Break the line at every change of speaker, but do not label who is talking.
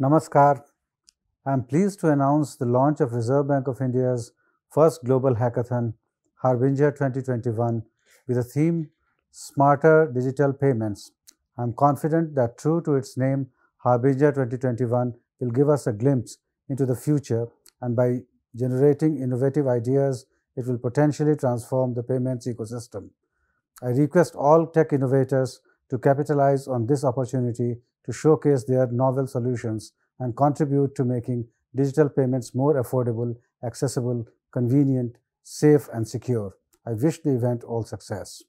Namaskar. I am pleased to announce the launch of Reserve Bank of India's first global hackathon, Harbinger 2021, with the theme Smarter Digital Payments. I am confident that, true to its name, Harbinger 2021 will give us a glimpse into the future, and by generating innovative ideas, it will potentially transform the payments ecosystem. I request all tech innovators to capitalize on this opportunity to showcase their novel solutions and contribute to making digital payments more affordable, accessible, convenient, safe, and secure. I wish the event all success.